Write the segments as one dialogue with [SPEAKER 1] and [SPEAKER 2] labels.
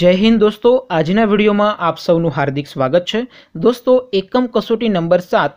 [SPEAKER 1] જય હિન્દ દોસ્તો આજના વિડીયોમાં આપ સૌનું હાર્દિક સ્વાગત છે દોસ્તો એકમ કસોટી નંબર સાત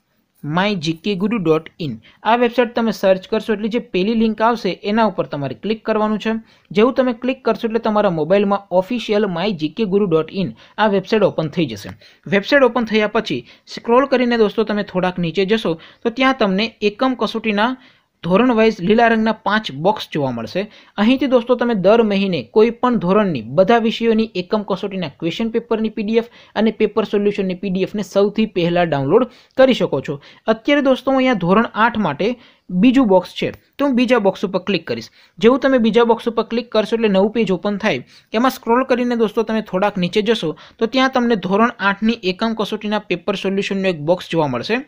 [SPEAKER 1] my GK guru dot in આ વેબસાઇટ તમે સર્ચ કરશો એટલે જે પહેલી લિંક આવશે એના ઉપર તમારે ક્લિક કરવાનું છે જેવું તમે ક્લિક કરશો એટલે તમારા મોબાઈલમાં official my GK guru dot in આ વેબસાઇટ ઓપન થઈ જશે વેબસાઇટ ઓપન થયા પછી સ્ક્રોલ કરીને દોસ્તો તમે થોડાક નીચે જશો તો ત્યાં તમને એકમ કસોટીના ધોરણ વાઇઝ લીલા રંગના પાંચ બોક્સ જોવા મળશે અહીંથી દોસ્તો તમે દર મહિને કોઈપણ ધોરણની બધા વિષયોની એકમ કસોટીના ક્વેશ્ચન પેપરની પીડીએફ અને પેપર સોલ્યુશનની પીડીએફને સૌથી પહેલાં ડાઉનલોડ કરી શકો છો અત્યારે દોસ્તો હું અહીંયા ધોરણ આઠ માટે બીજું બોક્સ છે તો હું બીજા બોક્સ ઉપર ક્લિક કરીશ જેવું તમે બીજા બોક્સ ઉપર ક્લિક કરશો એટલે નવું પેજ ઓપન થાય એમાં સ્ક્રોલ કરીને દોસ્તો તમે થોડાક નીચે જશો તો ત્યાં તમને ધોરણ આઠની એકમ કસોટીના પેપર સોલ્યુશનનો એક બોક્સ જોવા મળશે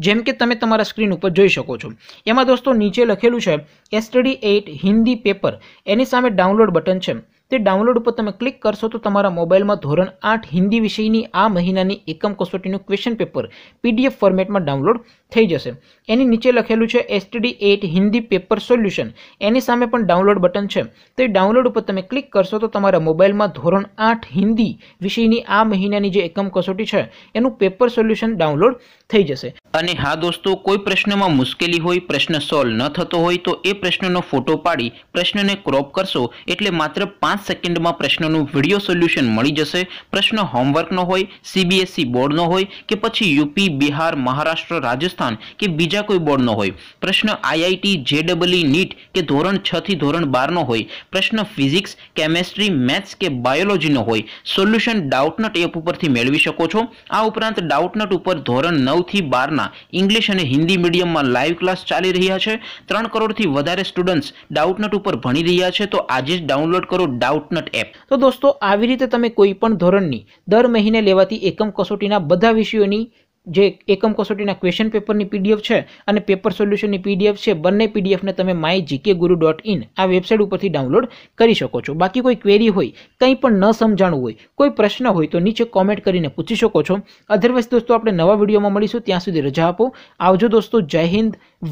[SPEAKER 1] જેમ કે તમે તમારા સ્ક્રીન ઉપર જોઈ શકો છો એમાં દોસ્તો નીચે લખેલું છે એસટડી એઇટ હિન્દી પેપર એની સામે ડાઉનલોડ બટન છે તે ડાઉનલોડ ઉપર તમે ક્લિક કરશો તો તમારા મોબાઈલમાં ધોરણ આઠ હિન્દી વિષયની આ મહિનાની એકમ કસોટીનું ક્વેશ્ચન પેપર પીડીએફ ફોર્મેટમાં ડાઉનલોડ થઈ જશે એની નીચે લખેલું છે STD eight Hindi paper solution એની સામે પણ ડાઉનલોડ બટન છે તો એ ડાઉનલોડ ઉપર તમે ક્લિક કરશો તો તમારા મોબાઈલમાં ધોરણ આઠ હિન્દી વિષયની આ મહિનાની જે એકમ કસોટી છે એનું પેપર સોલ્યુશન ડાઉનલોડ થઈ જશે અને હા દોસ્તો કોઈ પ્રશ્નમાં મુશ્કેલી હોય પ્રશ્ન સોલ્વ ન થતો હોય તો એ પ્રશ્નનો ફોટો પાડી પ્રશ્નને ક્રોપ કરશો એટલે માત્ર પાંચ સેકન્ડમાં પ્રશ્નનું વિડીયો સોલ્યુશન મળી જશે પ્રશ્ન હોમવર્કનો હોય સીબીએસઈ e બોર્ડનો હોય કે પછી યુપી બિહાર મહારાષ્ટ્ર રાજસ્થાન સંસ્થાન કે બીજા કોઈ બોર્ડનો હોય પ્રશ્ન આઈઆઈટી જેડબલઈ નીટ કે ધોરણ છ થી ધોરણ બારનો હોય પ્રશ્ન ફિઝિક્સ કેમેસ્ટ્રી મેથ્સ કે બાયોલોજીનો હોય સોલ્યુશન ડાઉટનટ એપ ઉપરથી મેળવી શકો છો આ ઉપરાંત ડાઉટનટ ઉપર ધોરણ નવથી બારના ઇંગ્લિશ અને હિન્દી મીડિયમમાં લાઈવ ક્લાસ ચાલી રહ્યા છે ત્રણ કરોડથી વધારે સ્ટુડન્ટ્સ ડાઉટનટ ઉપર ભણી રહ્યા છે તો આજે જ ડાઉનલોડ કરો ડાઉટનટ એપ તો દોસ્તો આવી રીતે તમે કોઈ પણ ધોરણની દર મહિને લેવાતી એકમ કસોટીના બધા વિષયોની જે એકમ કસોટીના ક્વેશ્ચન પેપરની પીડીએફ છે અને પેપર સોલ્યુશનની પીડીએફ છે બંને પીડીએફને તમે my GK guru dot in આ વેબસાઇટ ઉપરથી ડાઉનલોડ કરી શકો છો બાકી કોઈ ક્વેરી હોય કંઈ પણ ન સમજાણું હોય કોઈ પ્રશ્ન હોય તો નીચે કોમેન્ટ કરીને પૂછી શકો છો અધરવાઇઝ દોસ્તો આપણે નવા વિડીયોમાં મળીશું ત્યાં સુધી રજા આપો આવજો દોસ્તો જય હિન્દ